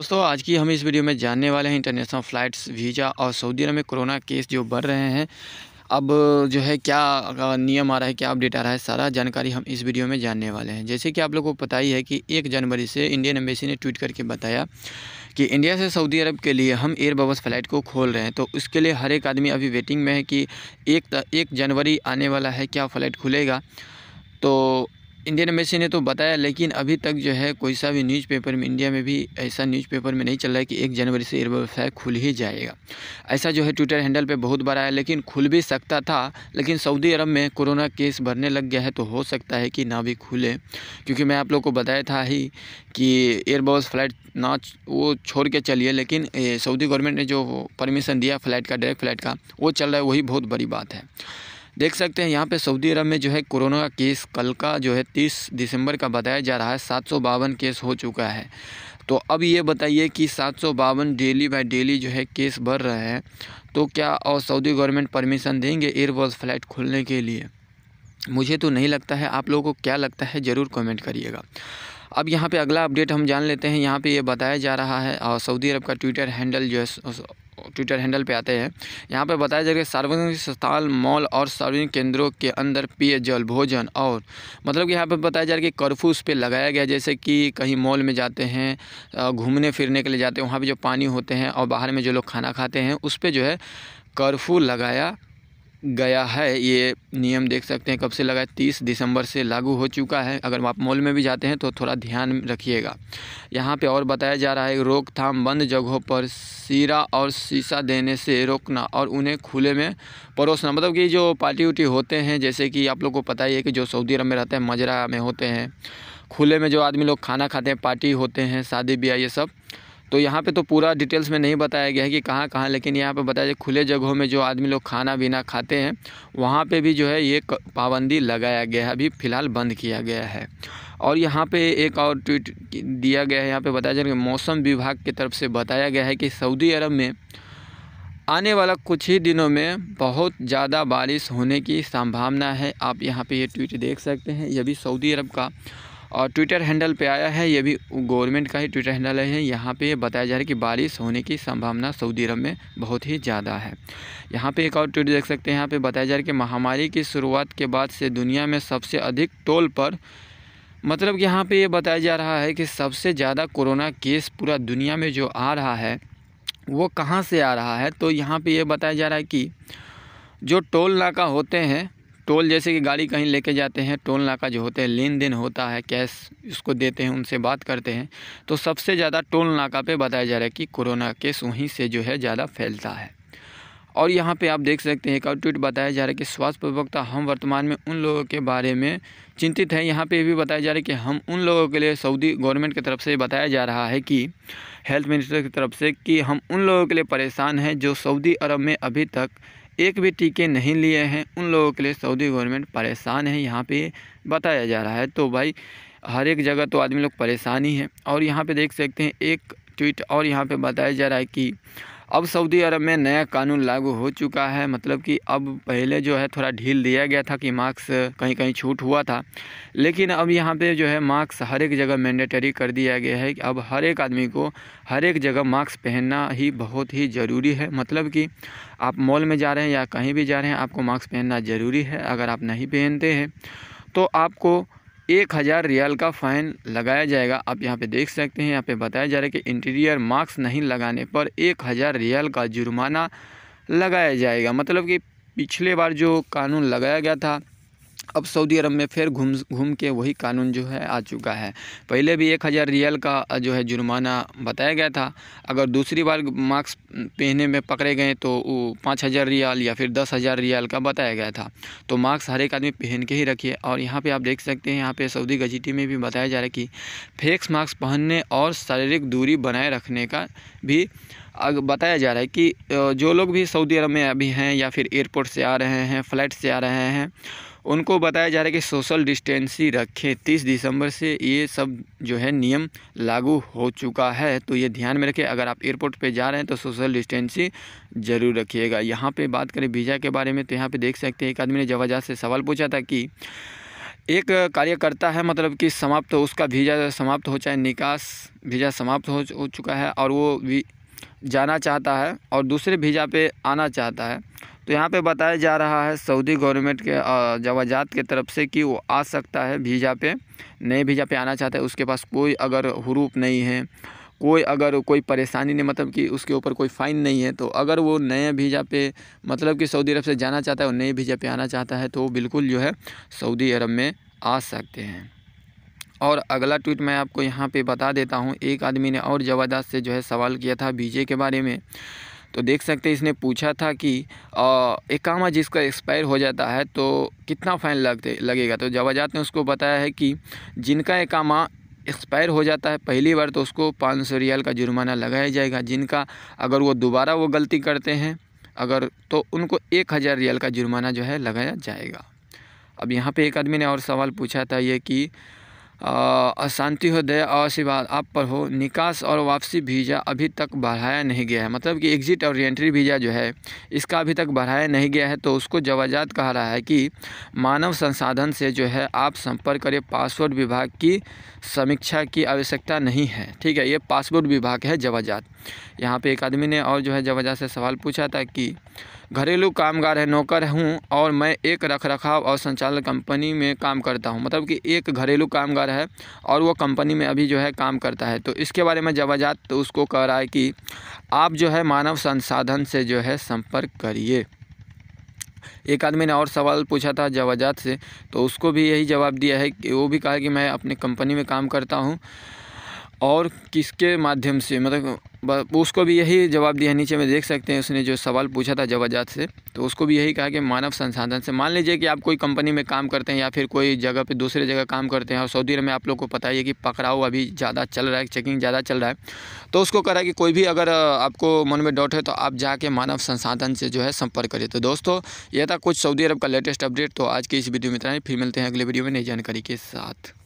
दोस्तों आज की हम इस वीडियो में जानने वाले हैं इंटरनेशनल फ़्लाइट्स वीज़ा और सऊदी अरब में कोरोना केस जो बढ़ रहे हैं अब जो है क्या नियम आ रहा है क्या अपडेट आ रहा है सारा जानकारी हम इस वीडियो में जानने वाले हैं जैसे कि आप लोगों को पता ही है कि एक जनवरी से इंडियन एम्बेसी ने ट्वीट करके बताया कि इंडिया से सऊदी अरब के लिए हम एयर बबस फ्लाइट को खोल रहे हैं तो उसके लिए हर एक आदमी अभी वेटिंग में है कि एक एक जनवरी आने वाला है क्या फ़्लाइट खुलेगा तो इंडियन एम्बेसी ने तो बताया लेकिन अभी तक जो है कोई सा भी न्यूज़पेपर में इंडिया में भी ऐसा न्यूज़पेपर में नहीं चल रहा है कि एक जनवरी से ये व्यवसाय खुल ही जाएगा ऐसा जो है ट्विटर हैंडल पे बहुत बार आया लेकिन खुल भी सकता था लेकिन सऊदी अरब में कोरोना केस बढ़ने लग गया है तो हो सकता है कि ना भी खुले क्योंकि मैं आप लोग को बताया था ही कि एयरबॉस फ्लाइट ना वो छोड़ के चलिए लेकिन सऊदी गवर्नमेंट ने जो परमिशन दिया फ्लाइट का डायरेक्ट फ्लाइट का वो चल रहा है वही बहुत बड़ी बात है देख सकते हैं यहाँ पे सऊदी अरब में जो है कोरोना का केस कल का जो है तीस दिसंबर का बताया जा रहा है सात सौ बावन केस हो चुका है तो अब ये बताइए कि सात सौ बावन डेली बाई डेली जो है केस बढ़ रहे हैं तो क्या और सऊदी गवर्नमेंट परमिशन देंगे एयरबॉस फ्लाइट खोलने के लिए मुझे तो नहीं लगता है आप लोगों को क्या लगता है ज़रूर कमेंट करिएगा अब यहाँ पे अगला अपडेट हम जान लेते हैं यहाँ पे ये यह बताया जा रहा है और सऊदी अरब का ट्विटर हैंडल जो है ट्विटर हैंडल पे आते हैं यहाँ पे बताया जा रहा है सार्वजनिक स्थान मॉल और सार्वजनिक केंद्रों के अंदर पेय जल भोजन और मतलब कि यहाँ पर बताया जा रहा है कि कर्फ्यू उस पर लगाया गया जैसे कि कहीं मॉल में जाते हैं घूमने फिरने के लिए जाते हैं वहाँ पर जो पानी होते हैं और बाहर में जो लोग खाना खाते हैं उस पर जो है कर्फ्यू लगाया गया है ये नियम देख सकते हैं कब से लगा है तीस दिसंबर से लागू हो चुका है अगर आप मॉल में भी जाते हैं तो थोड़ा ध्यान रखिएगा यहाँ पे और बताया जा रहा है रोकथाम बंद जगहों पर सीरा और शीशा देने से रोकना और उन्हें खुले में परोसना मतलब कि जो पार्टी उटी होते हैं जैसे कि आप लोग को पता ही है कि जो सऊदी अरब में रहते हैं मजरा में होते हैं खुले में जो आदमी लोग खाना खाते हैं पार्टी होते हैं शादी ब्याह ये सब तो यहाँ पे तो पूरा डिटेल्स में नहीं बताया गया है कि कहाँ कहाँ लेकिन यहाँ पे बताया जाए खुले जगहों में जो आदमी लोग खाना पीना खाते हैं वहाँ पे भी जो है ये पाबंदी लगाया गया है अभी फ़िलहाल बंद किया गया है और यहाँ पे एक और ट्वीट दिया गया है यहाँ पे बताया जाए मौसम विभाग की तरफ से बताया गया है कि सऊदी अरब में आने वाला कुछ ही दिनों में बहुत ज़्यादा बारिश होने की संभावना है आप यहाँ पर ये ट्वीट देख सकते हैं यह भी सऊदी अरब का और ट्विटर हैंडल पे आया है ये भी गवर्नमेंट का ही ट्विटर हैंडल है यहाँ पे बताया जा रहा है कि बारिश होने की संभावना सऊदी अरब में बहुत ही ज़्यादा है यहाँ पे एक और ट्वीट देख सकते हैं यहाँ पे बताया जा रहा है कि महामारी की शुरुआत के बाद से दुनिया में सबसे अधिक टोल पर मतलब कि यहाँ पर ये बताया जा रहा है कि सबसे ज़्यादा कोरोना केस पूरा दुनिया में जो आ रहा है वो कहाँ से आ रहा है तो यहाँ पर ये बताया जा रहा है कि जो टोल नाका होते हैं टोल जैसे कि गाड़ी कहीं लेके जाते हैं टोल नाका जो होते हैं लेन देन होता है कैश उसको देते हैं उनसे बात करते हैं तो सबसे ज़्यादा टोल नाका पे बताया जा रहा है कि कोरोना केस वहीं से जो है ज़्यादा फैलता है और यहाँ पे आप देख सकते हैं एक और ट्वीट बताया जा रहा है कि स्वास्थ्य प्रवक्ता हम वर्तमान में उन लोगों के बारे में चिंतित हैं यहाँ पे ये भी बताया जा रहा है कि हम उन लोगों के लिए सऊदी गवर्नमेंट की तरफ से बताया जा रहा है कि हेल्थ मिनिस्टर की तरफ से कि हम उन लोगों के लिए परेशान हैं जो सऊदी अरब में अभी तक एक भी टीके नहीं लिए हैं उन लोगों के लिए सऊदी गवर्नमेंट परेशान है यहाँ पे बताया जा रहा है तो भाई हर एक जगह तो आदमी लोग परेशान ही हैं और यहाँ पे देख सकते हैं एक ट्वीट और यहाँ पे बताया जा रहा है कि अब सऊदी अरब में नया कानून लागू हो चुका है मतलब कि अब पहले जो है थोड़ा ढील दिया गया था कि मार्क्स कहीं कहीं छूट हुआ था लेकिन अब यहाँ पे जो है मार्क्स हर एक जगह मैंडेटरी कर दिया गया है कि अब हर एक आदमी को हर एक जगह मास्क पहनना ही बहुत ही ज़रूरी है मतलब कि आप मॉल में जा रहे हैं या कहीं भी जा रहे हैं आपको मास्क पहनना ज़रूरी है अगर आप नहीं पहनते हैं तो आपको एक हज़ार रियाल का फ़ाइन लगाया जाएगा आप यहाँ पे देख सकते हैं यहाँ पे बताया जा रहा है कि इंटीरियर मास्क नहीं लगाने पर एक हज़ार रियाल का जुर्माना लगाया जाएगा मतलब कि पिछले बार जो कानून लगाया गया था अब सऊदी अरब में फिर घूम घूम के वही कानून जो है आ चुका है पहले भी एक हज़ार रियल का जो है जुर्माना बताया गया था अगर दूसरी बार मास्क पहने में पकड़े गए तो पाँच हज़ार रियाल या फिर दस हज़ार रियाल का बताया गया था तो मास्क हर एक आदमी पहन के ही रखिए और यहाँ पे आप देख सकते हैं यहाँ पे सऊदी गजीटी में भी बताया जा रहा है कि फेक्स मास्क पहनने और शारीरिक दूरी बनाए रखने का भी बताया जा रहा है कि जो लोग भी सऊदी अरब में अभी हैं या फिर एयरपोर्ट से आ रहे हैं फ़्लाइट से आ रहे हैं उनको बताया जा रहा है कि सोशल डिस्टेंसिंग रखें तीस दिसंबर से ये सब जो है नियम लागू हो चुका है तो ये ध्यान में रखें अगर आप एयरपोर्ट पे जा रहे हैं तो सोशल डिस्टेंसिंग ज़रूर रखिएगा यहाँ पे बात करें वीज़ा के बारे में तो यहाँ पे देख सकते हैं एक आदमी ने जवाजा से सवाल पूछा था कि एक कार्यकर्ता है मतलब कि समाप्त तो उसका वीज़ा समाप्त हो चाहे निकास वीज़ा समाप्त हो, हो चुका है और वो जाना चाहता है और दूसरे वीज़ा पे आना चाहता है तो यहाँ पे बताया जा रहा है सऊदी गवर्नमेंट के जवाजात के तरफ से कि वो आ सकता है वीज़ा पे नए वीज़ा पे आना चाहता है उसके पास कोई अगर हरूप नहीं है कोई अगर कोई परेशानी नहीं मतलब कि उसके ऊपर कोई फ़ाइन नहीं है तो अगर वो नए वीज़ा पे मतलब कि सऊदी अरब से जाना चाहता है और नए वीज़ा पे आना चाहता है तो बिल्कुल जो है सऊदी अरब में आ सकते हैं और अगला ट्वीट मैं आपको यहाँ पे बता देता हूँ एक आदमी ने और जवादात से जो है सवाल किया था बीजे के बारे में तो देख सकते हैं इसने पूछा था कि इकामा जिसका एक्सपायर हो जाता है तो कितना फ़ाइन लगते लगेगा तो जवाजात ने उसको बताया है कि जिनका इकामा एक्सपायर हो जाता है पहली बार तो उसको पाँच सौ रियाल का जुर्माना लगाया जाएगा जिनका अगर वो दोबारा वो गलती करते हैं अगर तो उनको एक हज़ार रियाल का जुर्माना जो है लगाया जाएगा अब यहाँ पर एक आदमी ने और सवाल पूछा था ये कि अशांति हो दया आशीर्वाद आप पर हो निकास और वापसी वीज़ा अभी तक बढ़ाया नहीं गया है मतलब कि एग्ज़िट और एंट्री वीज़ा जो है इसका अभी तक बढ़ाया नहीं गया है तो उसको जवाजात कह रहा है कि मानव संसाधन से जो है आप संपर्क करें पासपोर्ट विभाग की समीक्षा की आवश्यकता नहीं है ठीक है ये पासपोर्ट विभाग है जवाजात यहाँ पर एक आदमी ने और जो है जवाजात से सवाल पूछा था कि घरेलू कामगार है नौकर हूँ और मैं एक रख रखाव और संचालन कंपनी में काम करता हूँ मतलब कि एक घरेलू कामगार है और वो कंपनी में अभी जो है काम करता है तो इसके बारे में जवाजात तो उसको कह रहा है कि आप जो है मानव संसाधन से जो है संपर्क करिए एक आदमी ने और सवाल पूछा था जवाजात से तो उसको भी यही जवाब दिया है कि वो भी कहा कि मैं अपनी कंपनी में काम करता हूँ और किसके माध्यम से मतलब उसको भी यही जवाब दिया नीचे में देख सकते हैं उसने जो सवाल पूछा था जवाजात से तो उसको भी यही कहा कि मानव संसाधन से मान लीजिए कि आप कोई कंपनी में काम करते हैं या फिर कोई जगह पे दूसरे जगह काम करते हैं और सऊदी अरब में आप लोग को पता ही है कि पकड़ाओ अभी ज़्यादा चल रहा है चेकिंग ज़्यादा चल रहा है तो उसको करा कि कोई भी अगर आपको मन में डाउट है तो आप जाके मानव संसाधन से जो है संपर्क करिए तो दोस्तों यह था कुछ सऊदी अरब का लेटेस्ट अपडेट तो आज की इस वीडियो में इतना ही फिर मिलते हैं अगले वीडियो में नई जानकारी के साथ